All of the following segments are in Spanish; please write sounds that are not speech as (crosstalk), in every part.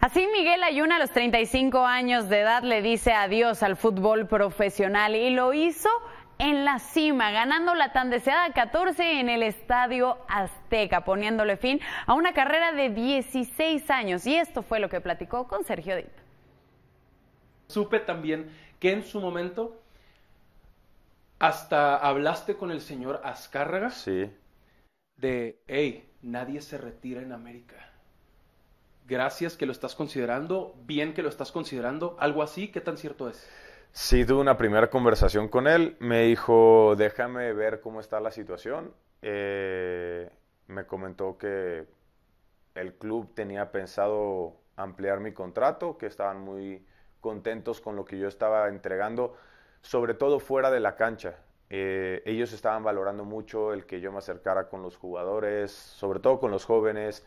Así Miguel Ayuna a los 35 años de edad le dice adiós al fútbol profesional y lo hizo en la cima, ganando la tan deseada 14 en el Estadio Azteca, poniéndole fin a una carrera de 16 años. Y esto fue lo que platicó con Sergio Dip. Supe también que en su momento hasta hablaste con el señor Azcárraga. De, hey, nadie se retira en América gracias que lo estás considerando, bien que lo estás considerando, algo así, ¿qué tan cierto es? Sí, tuve una primera conversación con él, me dijo, déjame ver cómo está la situación. Eh, me comentó que el club tenía pensado ampliar mi contrato, que estaban muy contentos con lo que yo estaba entregando, sobre todo fuera de la cancha. Eh, ellos estaban valorando mucho el que yo me acercara con los jugadores, sobre todo con los jóvenes,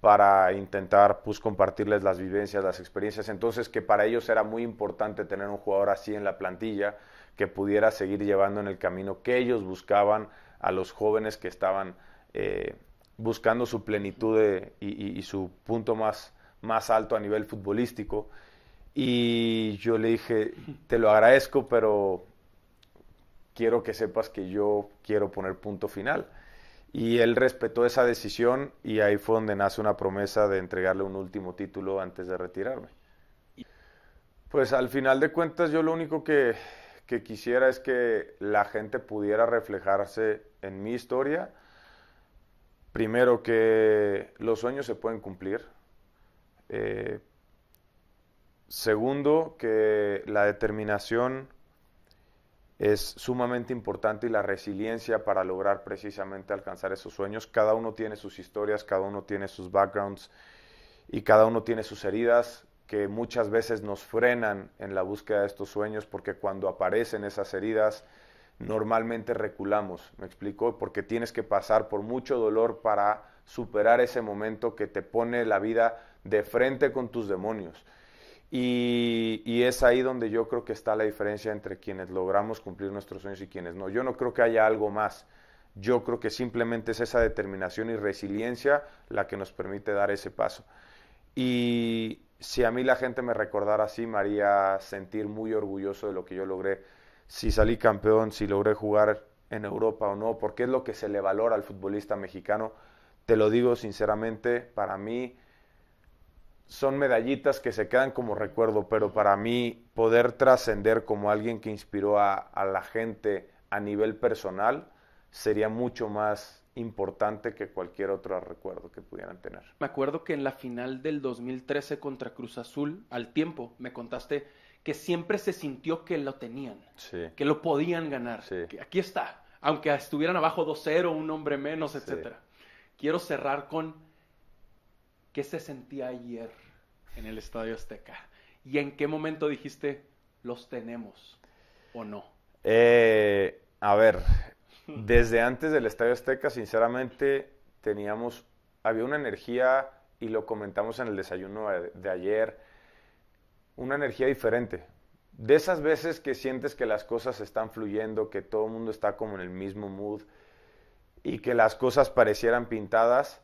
para intentar pues, compartirles las vivencias, las experiencias. Entonces, que para ellos era muy importante tener un jugador así en la plantilla que pudiera seguir llevando en el camino que ellos buscaban a los jóvenes que estaban eh, buscando su plenitud y, su punto más alto a nivel futbolístico. Y yo le dije, te lo agradezco, pero quiero que sepas que yo quiero poner punto final. Y él respetó esa decisión y ahí fue donde nace una promesa de entregarle un último título antes de retirarme. Pues al final de cuentas yo lo único que, quisiera es que la gente pudiera reflejarse en mi historia. Primero que los sueños se pueden cumplir. Eh, segundo que la determinación es sumamente importante y la resiliencia para lograr precisamente alcanzar esos sueños. Cada uno tiene sus historias, cada uno tiene sus backgrounds y cada uno tiene sus heridas que muchas veces nos frenan en la búsqueda de estos sueños porque cuando aparecen esas heridas normalmente reculamos, me explico, porque tienes que pasar por mucho dolor para superar ese momento que te pone la vida de frente con tus demonios. Y, es ahí donde yo creo que está la diferencia entre quienes logramos cumplir nuestros sueños y quienes no. Yo no creo que haya algo más. Yo creo que simplemente es esa determinación y resiliencia la que nos permite dar ese paso. Y si a mí la gente me recordara así, me haría sentir muy orgulloso de lo que yo logré. Si salí campeón, si logré jugar en Europa o no, porque es lo que se le valora al futbolista mexicano. Te lo digo sinceramente, para mí son medallitas que se quedan como recuerdo, pero para mí poder trascender como alguien que inspiró a, la gente a nivel personal sería mucho más importante que cualquier otro recuerdo que pudieran tener. Me acuerdo que en la final del 2013 contra Cruz Azul, al tiempo, me contaste que siempre se sintió que lo tenían, que lo podían ganar. aquí está, aunque estuvieran abajo 2-0, un hombre menos, etc. Quiero cerrar con se sentía ayer en el Estadio Azteca? ¿Y en qué momento dijiste, los tenemos o no? Eh, a ver, (laughs) desde antes del Estadio Azteca, sinceramente, teníamos, había una energía, y lo comentamos en el desayuno de, de ayer, una energía diferente. De esas veces que sientes que las cosas están fluyendo, que todo el mundo está como en el mismo mood y que las cosas parecieran pintadas,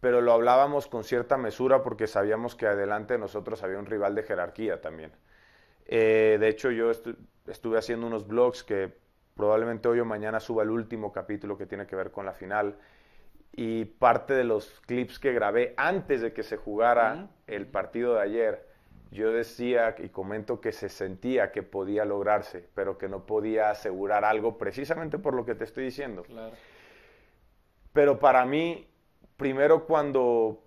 pero lo hablábamos con cierta mesura porque sabíamos que adelante nosotros había un rival de jerarquía también. Eh, de hecho, yo estuve haciendo unos blogs que probablemente hoy o mañana suba el último capítulo que tiene que ver con la final y parte de los clips que grabé antes de que se jugara el partido de ayer, yo decía y comento que se sentía que podía lograrse, pero que no podía asegurar algo precisamente por lo que te estoy diciendo. Claro. Pero para mí primero cuando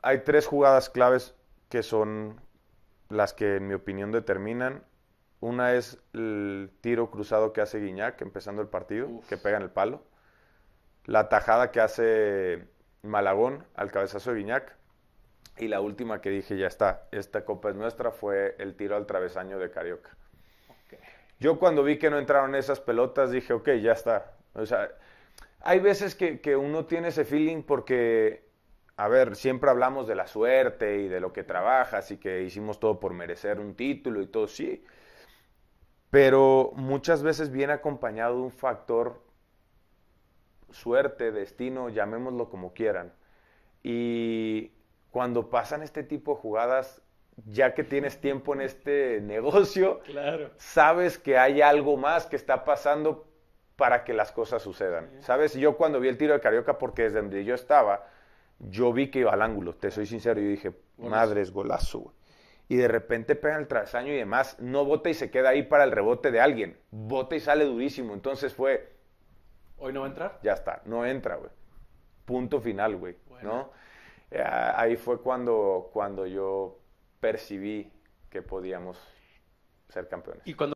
hay tres jugadas claves que son las que en mi opinión determinan. Una es el tiro cruzado que hace Guiñac empezando el partido, que pega en el palo. La tajada que hace Malagón al cabezazo de Guiñac. Y la última que dije, ya está, esta copa es nuestra, fue el tiro al travesaño de Carioca. Yo cuando vi que no entraron esas pelotas dije, ok, ya está. O sea, hay veces que, uno tiene ese feeling porque, a ver, siempre hablamos de la suerte y de lo que trabajas y que hicimos todo por merecer un título y todo, sí. Pero muchas veces viene acompañado de un factor suerte, destino, llamémoslo como quieran. Y cuando pasan este tipo de jugadas, ya que tienes tiempo en este (laughs) negocio, sabes que hay algo más que está pasando para que las cosas sucedan. ¿Sabes? Yo cuando vi el tiro de Carioca, porque desde donde yo estaba, yo vi que iba al ángulo, te soy sincero, y dije, madres, golazo, Y de repente pega el trasaño y demás, no bota y se queda ahí para el rebote de alguien, bota y sale durísimo. Entonces fue... ¿Hoy no va a entrar? Ya está, no entra, güey. Punto final, güey. ¿No? Eh, ahí fue cuando, cuando yo percibí que podíamos ser campeones. Y cuando